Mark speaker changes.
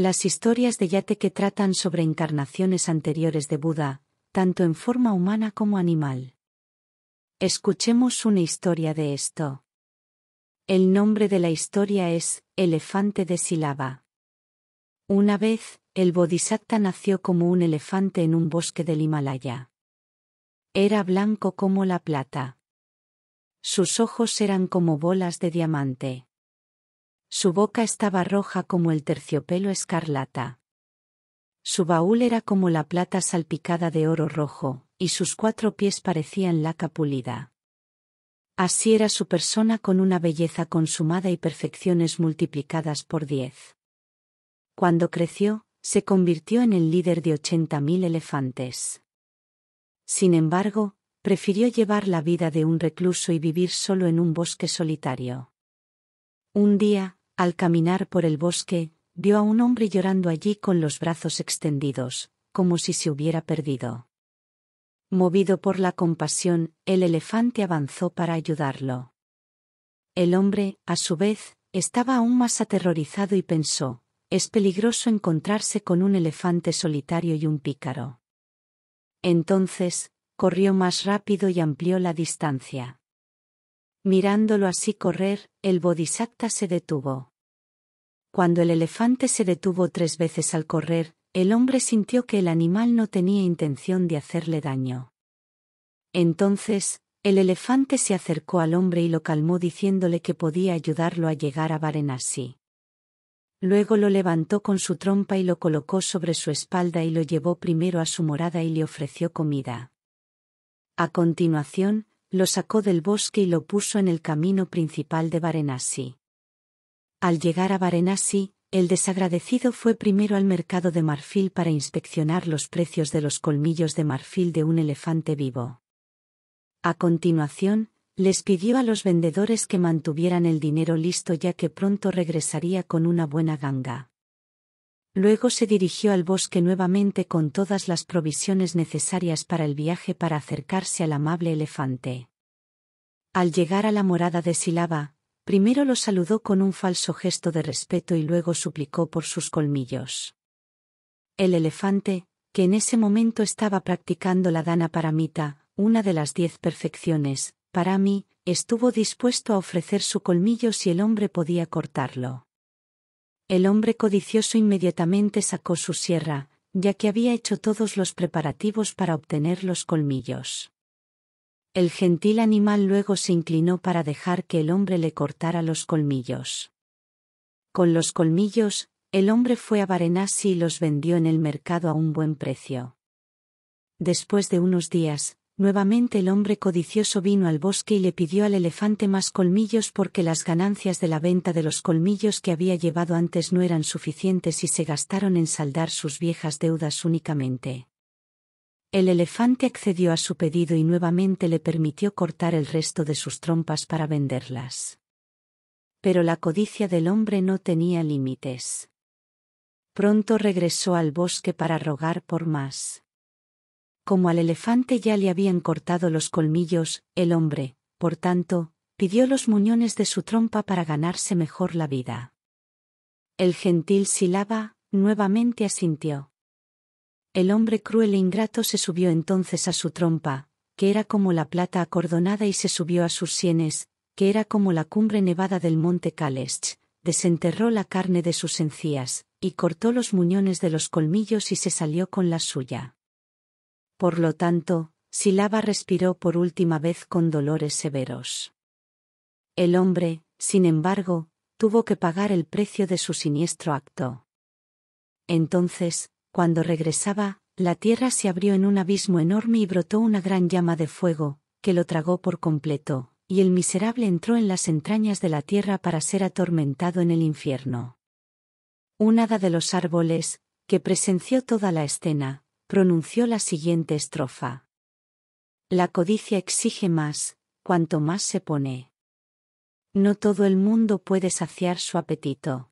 Speaker 1: Las historias de Yate que tratan sobre encarnaciones anteriores de Buda, tanto en forma humana como animal. Escuchemos una historia de esto. El nombre de la historia es Elefante de Silaba. Una vez, el Bodhisatta nació como un elefante en un bosque del Himalaya. Era blanco como la plata. Sus ojos eran como bolas de diamante. Su boca estaba roja como el terciopelo escarlata. Su baúl era como la plata salpicada de oro rojo, y sus cuatro pies parecían laca pulida. Así era su persona con una belleza consumada y perfecciones multiplicadas por diez. Cuando creció, se convirtió en el líder de ochenta mil elefantes. Sin embargo, prefirió llevar la vida de un recluso y vivir solo en un bosque solitario. Un día, al caminar por el bosque, vio a un hombre llorando allí con los brazos extendidos, como si se hubiera perdido. Movido por la compasión, el elefante avanzó para ayudarlo. El hombre, a su vez, estaba aún más aterrorizado y pensó, es peligroso encontrarse con un elefante solitario y un pícaro. Entonces, corrió más rápido y amplió la distancia. Mirándolo así correr, el bodhisattva se detuvo. Cuando el elefante se detuvo tres veces al correr, el hombre sintió que el animal no tenía intención de hacerle daño. Entonces, el elefante se acercó al hombre y lo calmó diciéndole que podía ayudarlo a llegar a Varenasi. Luego lo levantó con su trompa y lo colocó sobre su espalda y lo llevó primero a su morada y le ofreció comida. A continuación, lo sacó del bosque y lo puso en el camino principal de Varenasi. Al llegar a Varenasi, el desagradecido fue primero al mercado de marfil para inspeccionar los precios de los colmillos de marfil de un elefante vivo. A continuación, les pidió a los vendedores que mantuvieran el dinero listo ya que pronto regresaría con una buena ganga. Luego se dirigió al bosque nuevamente con todas las provisiones necesarias para el viaje para acercarse al amable elefante. Al llegar a la morada de Silaba, primero lo saludó con un falso gesto de respeto y luego suplicó por sus colmillos. El elefante, que en ese momento estaba practicando la dana paramita, una de las diez perfecciones, para mí, estuvo dispuesto a ofrecer su colmillo si el hombre podía cortarlo. El hombre codicioso inmediatamente sacó su sierra, ya que había hecho todos los preparativos para obtener los colmillos. El gentil animal luego se inclinó para dejar que el hombre le cortara los colmillos. Con los colmillos, el hombre fue a Varenasi y los vendió en el mercado a un buen precio. Después de unos días, Nuevamente el hombre codicioso vino al bosque y le pidió al elefante más colmillos porque las ganancias de la venta de los colmillos que había llevado antes no eran suficientes y se gastaron en saldar sus viejas deudas únicamente. El elefante accedió a su pedido y nuevamente le permitió cortar el resto de sus trompas para venderlas. Pero la codicia del hombre no tenía límites. Pronto regresó al bosque para rogar por más. Como al elefante ya le habían cortado los colmillos, el hombre, por tanto, pidió los muñones de su trompa para ganarse mejor la vida. El gentil Silaba, nuevamente asintió. El hombre cruel e ingrato se subió entonces a su trompa, que era como la plata acordonada y se subió a sus sienes, que era como la cumbre nevada del monte Kalesch, desenterró la carne de sus encías, y cortó los muñones de los colmillos y se salió con la suya. Por lo tanto, Silaba respiró por última vez con dolores severos. El hombre, sin embargo, tuvo que pagar el precio de su siniestro acto. Entonces, cuando regresaba, la tierra se abrió en un abismo enorme y brotó una gran llama de fuego, que lo tragó por completo, y el miserable entró en las entrañas de la tierra para ser atormentado en el infierno. Un hada de los árboles, que presenció toda la escena, pronunció la siguiente estrofa. La codicia exige más, cuanto más se pone. No todo el mundo puede saciar su apetito.